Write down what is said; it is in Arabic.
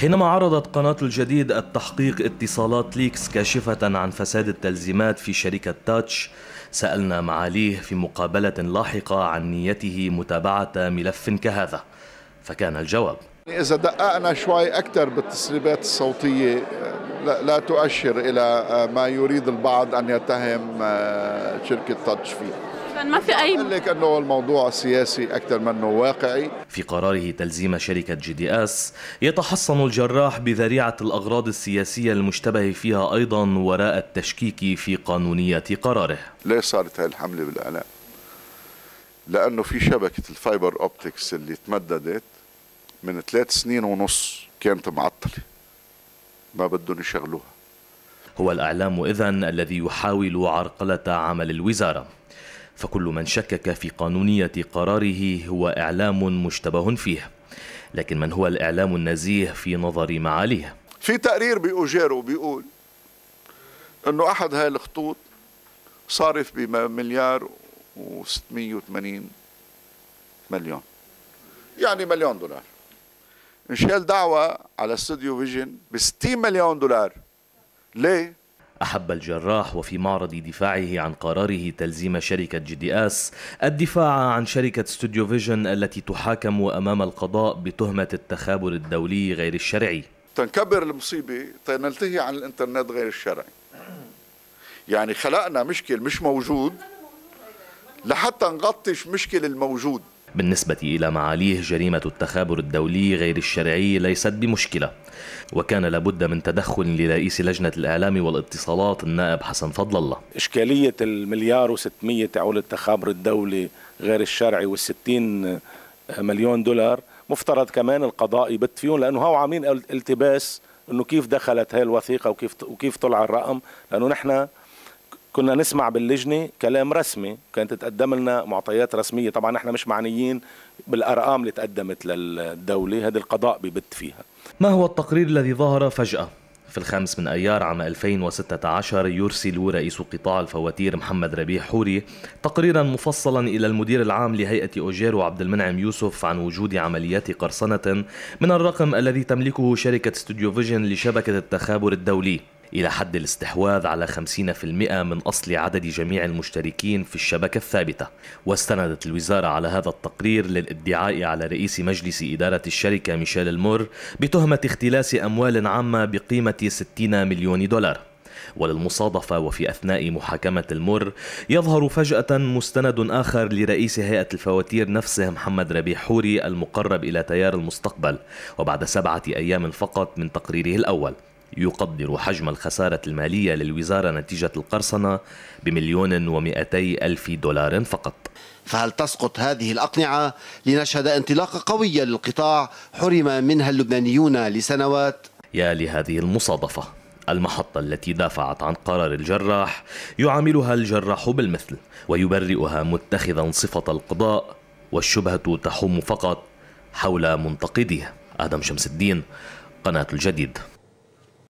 حينما عرضت قناة الجديد التحقيق اتصالات ليكس كاشفة عن فساد التلزيمات في شركة تاتش سألنا معاليه في مقابلة لاحقة عن نيته متابعة ملف كهذا فكان الجواب إذا دققنا شوي أكثر بالتسريبات الصوتية لا تؤشر إلى ما يريد البعض أن يتهم آه، شركة تاتش فيه ما في اي قال لك انه الموضوع سياسي اكثر منه واقعي في قراره تلزيم شركه جي دي اس يتحصن الجراح بذريعه الاغراض السياسيه المشتبه فيها ايضا وراء التشكيك في قانونيه قراره ليش صارت هاي الحمله بالاعلام لانه في شبكه الفايبر اوبتكس اللي تمددت من ثلاث سنين ونص كانت معطله ما بدهم يشغلوها هو الإعلام اذا الذي يحاول عرقلة عمل الوزارة فكل من شكك في قانونية قراره هو إعلام مشتبه فيه لكن من هو الإعلام النزيه في نظر معاليه في تقرير بأجيرو بيقول أنه أحد هاي الخطوط صارف بمليار و680 مليون يعني مليون دولار انشال دعوة على استوديو فيجن ب 60 مليون دولار ليه؟ أحب الجراح وفي معرض دفاعه عن قراره تلزيم شركة جي دي اس الدفاع عن شركة ستوديو فيجن التي تحاكم أمام القضاء بتهمة التخابر الدولي غير الشرعي تنكبر المصيبة تنلتهي عن الإنترنت غير الشرعي يعني خلقنا مشكل مش موجود لحتى نغطش مشكل الموجود بالنسبة إلى معاليه جريمة التخابر الدولي غير الشرعي ليست بمشكلة وكان لابد من تدخل لرئيس لجنة الإعلام والاتصالات النائب حسن فضل الله إشكالية المليار و600 تعول التخابر الدولي غير الشرعي وال60 مليون دولار مفترض كمان القضاء يبت فيهم لأنه هو عاملين التباس انه كيف دخلت هاي الوثيقه وكيف وكيف طلع الرقم لانه نحن كنا نسمع باللجنة كلام رسمي كانت تقدم لنا معطيات رسمية طبعا احنا مش معنيين بالأرقام اللي تقدمت للدولة هذا القضاء ببت فيها ما هو التقرير الذي ظهر فجأة؟ في الخامس من أيار عام 2016 يرسل رئيس قطاع الفواتير محمد ربيع حوري تقريرا مفصلا إلى المدير العام لهيئة أوجيرو عبد المنعم يوسف عن وجود عمليات قرصنة من الرقم الذي تملكه شركة ستوديو فيجن لشبكة التخابر الدولي إلى حد الاستحواذ على 50% من أصل عدد جميع المشتركين في الشبكة الثابتة واستندت الوزارة على هذا التقرير للادعاء على رئيس مجلس إدارة الشركة ميشيل المور بتهمة اختلاس أموال عامة بقيمة 60 مليون دولار وللمصادفة وفي أثناء محاكمة المر يظهر فجأة مستند آخر لرئيس هيئة الفواتير نفسه محمد ربيع حوري المقرب إلى تيار المستقبل وبعد سبعة أيام فقط من تقريره الأول يقدر حجم الخسارة المالية للوزارة نتيجة القرصنة بمليون ومئتي ألف دولار فقط فهل تسقط هذه الأقنعة لنشهد انطلاقة قوية للقطاع حرم منها اللبنانيون لسنوات؟ يا لهذه المصادفة المحطة التي دافعت عن قرار الجراح يعاملها الجراح بالمثل ويبرئها متخذا صفة القضاء والشبهة تحوم فقط حول منتقديه آدم شمس الدين قناة الجديد